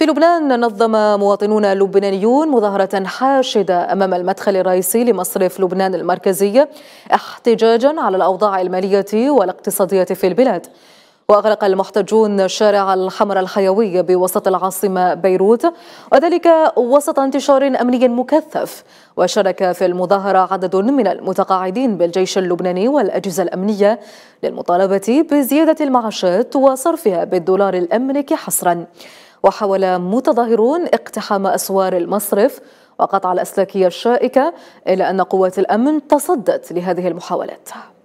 في لبنان نظم مواطنون لبنانيون مظاهرة حاشدة أمام المدخل الرئيسي لمصرف لبنان المركزي احتجاجا على الأوضاع المالية والاقتصادية في البلاد وأغلق المحتجون شارع الحمر الحيوي بوسط العاصمة بيروت وذلك وسط انتشار أمني مكثف وشارك في المظاهرة عدد من المتقاعدين بالجيش اللبناني والأجهزة الأمنية للمطالبة بزيادة المعاشات وصرفها بالدولار الأمريكي حصراً وحاول متظاهرون اقتحام أسوار المصرف وقطع الأسلاكية الشائكة إلا أن قوات الأمن تصدت لهذه المحاولات